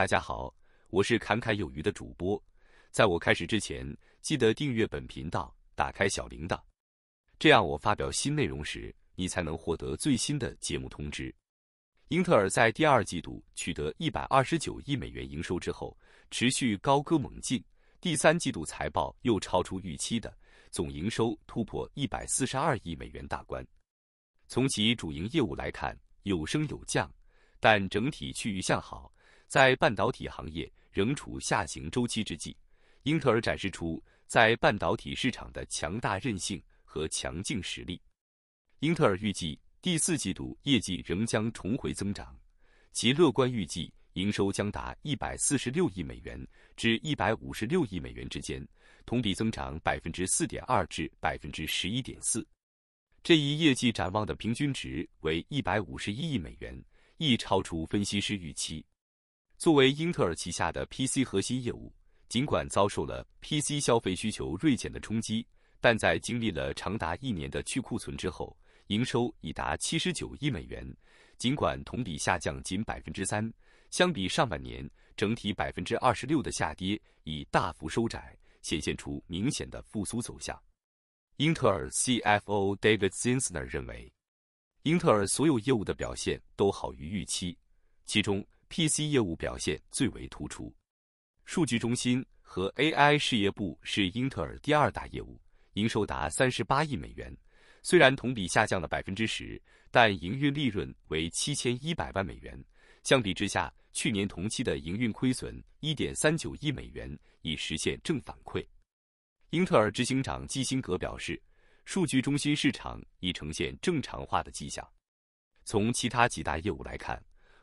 大家好，我是侃侃有余的主播。在我开始之前，记得订阅本频道，打开小铃铛，这样我发表新内容时，你才能获得最新的节目通知。英特尔在第二季度取得一百二十九亿美元营收之后，持续高歌猛进，第三季度财报又超出预期的总营收突破一百四十二亿美元大关。从其主营业务来看，有升有降，但整体趋于向好。在半导体行业仍处下行周期之际，英特尔展示出在半导体市场的强大韧性和强劲实力。英特尔预计第四季度业绩仍将重回增长，其乐观预计营收将达一百四十六亿美元至一百五十六亿美元之间，同比增长百分之四点二至百分之十一点四。这一业绩展望的平均值为一百五十一亿美元，亦超出分析师预期。作为英特尔旗下的 PC 核心业务，尽管遭受了 PC 消费需求锐减的冲击，但在经历了长达一年的去库存之后，营收已达七十九亿美元，尽管同比下降仅百分之三，相比上半年整体百分之二十六的下跌已大幅收窄，显现出明显的复苏走向。英特尔 CFO David Zinsner 认为，英特尔所有业务的表现都好于预期，其中。PC 业务表现最为突出，数据中心和 AI 事业部是英特尔第二大业务，营收达三十八亿美元，虽然同比下降了百分之十，但营运利润为七千一百万美元。相比之下，去年同期的营运亏损一点三九亿美元，已实现正反馈。英特尔执行长基辛格表示，数据中心市场已呈现正常化的迹象。从其他几大业务来看，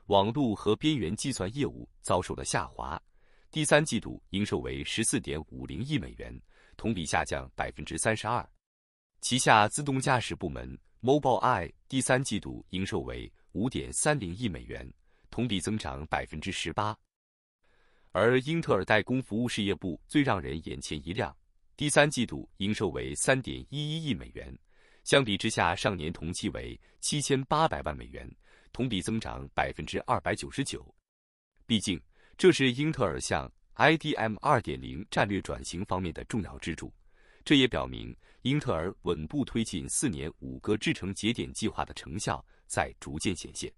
网络和边缘计算业务遭受了下滑，第三季度营收为十四点五零亿美元，同比下降百分之三十二。旗下自动驾驶部门 Mobileye 第三季度营收为五点三零亿美元，同比增长百分之十八。而英特尔代工服务事业部最让人眼前一亮，第三季度营收为三点一一亿美元，相比之下上年同期为七千八百万美元。同比增长百分之二百九十九，毕竟这是英特尔向 IDM 二点零战略转型方面的重要支柱。这也表明，英特尔稳步推进四年五个制程节点计划的成效在逐渐显现。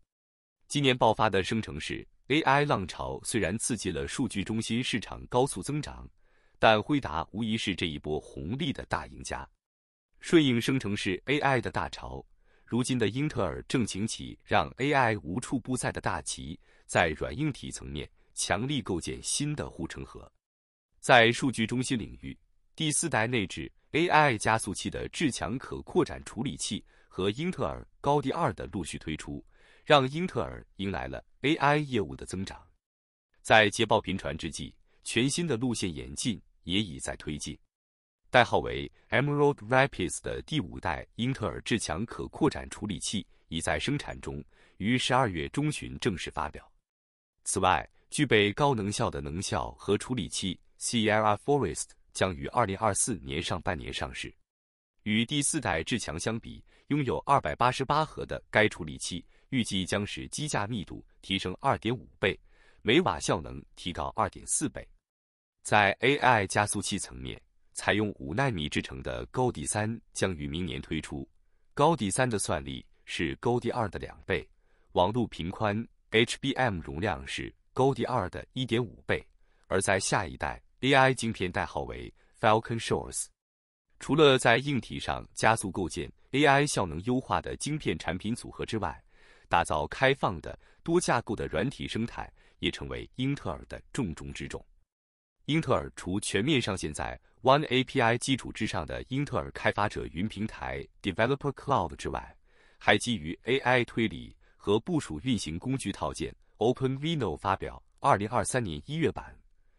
今年爆发的生成式 AI 浪潮虽然刺激了数据中心市场高速增长，但辉达无疑是这一波红利的大赢家，顺应生成式 AI 的大潮。如今的英特尔正擎起让 AI 无处不在的大旗，在软硬体层面强力构建新的护城河。在数据中心领域，第四代内置 AI 加速器的至强可扩展处理器和英特尔高第二的陆续推出，让英特尔迎来了 AI 业务的增长。在捷报频传之际，全新的路线演进也已在推进。代号为 Emerald Rapids 的第五代英特尔至强可扩展处理器已在生产中，于十二月中旬正式发表。此外，具备高能效的能效核处理器 c e e r Forest 将于二零二四年上半年上市。与第四代至强相比，拥有二百八十八核的该处理器预计将使机架密度提升二点五倍，每瓦效能提高二点四倍。在 AI 加速器层面，采用五纳米制成的高迪三将于明年推出。高迪三的算力是高迪二的两倍，网路频宽 HBM 容量是高迪二的一点五倍。而在下一代 AI 晶片代号为 Falcon Shores。除了在硬体上加速构建 AI 效能优化的晶片产品组合之外，打造开放的多架构的软体生态也成为英特尔的重中之重。英特尔除全面上线在 One API 基础之上的英特尔开发者云平台 Developer Cloud 之外，还基于 AI 推理和部署运行工具套件 OpenVINO 发表2023年1月版，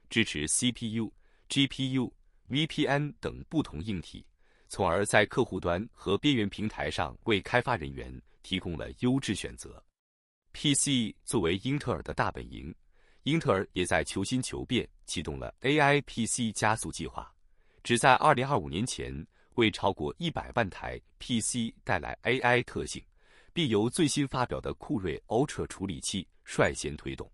支持 CPU、GPU、v p n 等不同硬体，从而在客户端和边缘平台上为开发人员提供了优质选择。PC 作为英特尔的大本营。英特尔也在求新求变，启动了 AI PC 加速计划，旨在2025年前为超过一百万台 PC 带来 AI 特性，并由最新发表的酷睿 Ultra 处理器率先推动。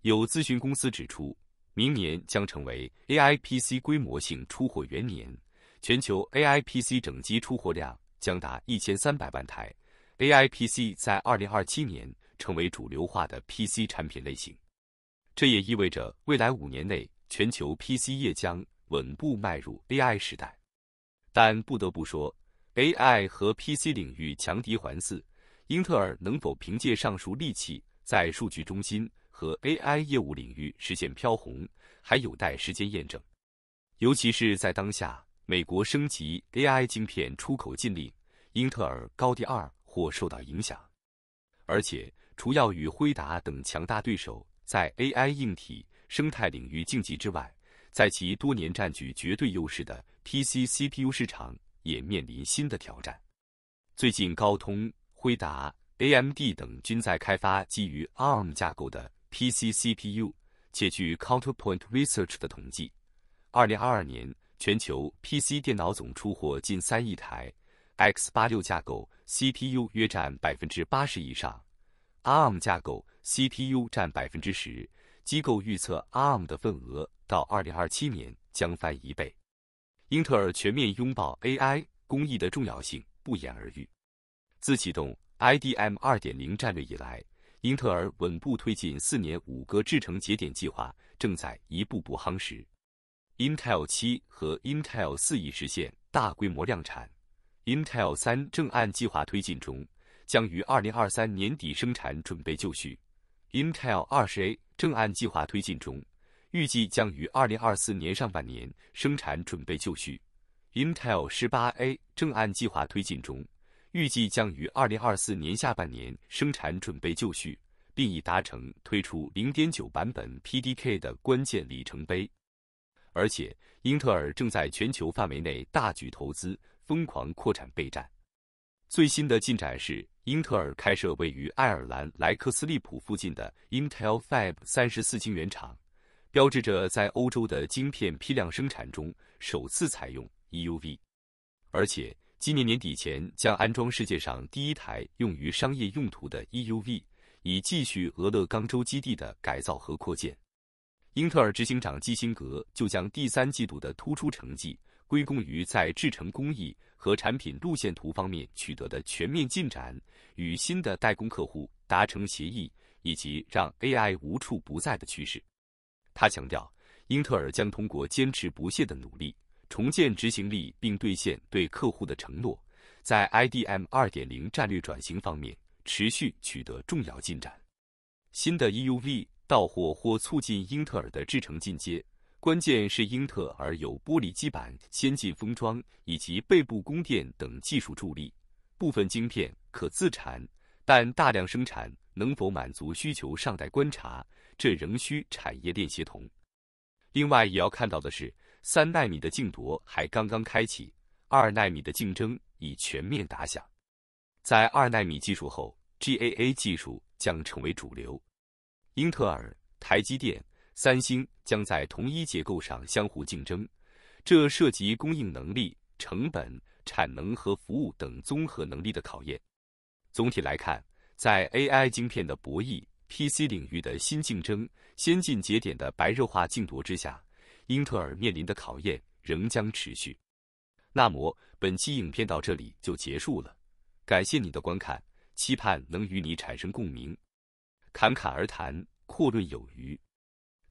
有咨询公司指出，明年将成为 AI PC 规模性出货元年，全球 AI PC 整机出货量将达一千三百万台。AI PC 在2027年成为主流化的 PC 产品类型。这也意味着未来五年内，全球 PC 业将稳步迈入 AI 时代。但不得不说，AI 和 PC 领域强敌环伺，英特尔能否凭借上述利器在数据中心和 AI 业务领域实现飘红，还有待时间验证。尤其是在当下，美国升级 AI 晶片出口禁令，英特尔高第二或受到影响。而且，除要与辉达等强大对手。在 AI 硬体生态领域竞技之外，在其多年占据绝对优势的 PC CPU 市场也面临新的挑战。最近，高通、辉达、AMD 等均在开发基于 ARM 架构的 PC CPU，且据 Counterpoint Research 的统计，二零二二年全球 PC 电脑总出货近三亿台，x 八六架构 CPU 约占百分之八十以上。ARM 架构 CPU 占百分之十，机构预测 ARM 的份额到二零二七年将翻一倍。英特尔全面拥抱 AI 工艺的重要性不言而喻。自启动 IDM 二点零战略以来，英特尔稳步推进四年五个制程节点计划，正在一步步夯实。Intel 七和 Intel 四已实现大规模量产，Intel 三正按计划推进中。将于二零二三年底生产准备就绪。Intel 二十 A 正按计划推进中，预计将于二零二四年上半年生产准备就绪。Intel 十八 A 正按计划推进中，预计将于二零二四年下半年生产准备就绪，并已达成推出零点九版本 PDK 的关键里程碑。而且，英特尔正在全球范围内大举投资，疯狂扩产备战。最新的进展是，英特尔开设位于爱尔兰莱克斯利普附近的 Intel Fab 三十四晶圆厂，标志着在欧洲的晶片批量生产中首次采用 EUV。而且，今年年底前将安装世界上第一台用于商业用途的 EUV，以继续俄勒冈州基地的改造和扩建。英特尔执行长基辛格就将第三季度的突出成绩。归功于在制程工艺和产品路线图方面取得的全面进展，与新的代工客户达成协议，以及让 AI 无处不在的趋势。他强调，英特尔将通过坚持不懈的努力，重建执行力，并兑现对客户的承诺，在 IDM 2.0战略转型方面持续取得重要进展。新的 EUV 到货或促进英特尔的制程进阶。关键是英特尔有玻璃基板、先进封装以及背部供电等技术助力，部分晶片可自产，但大量生产能否满足需求尚待观察，这仍需产业链协同。另外，也要看到的是，三纳米的竞夺还刚刚开启，二纳米的竞争已全面打响。在二纳米技术后，GAA 技术将成为主流。英特尔、台积电。三星将在同一结构上相互竞争，这涉及供应能力、成本、产能和服务等综合能力的考验。总体来看，在 AI 晶片的博弈、PC 领域的新竞争、先进节点的白热化竞夺之下，英特尔面临的考验仍将持续。那么，本期影片到这里就结束了，感谢你的观看，期盼能与你产生共鸣。侃侃而谈，阔论有余。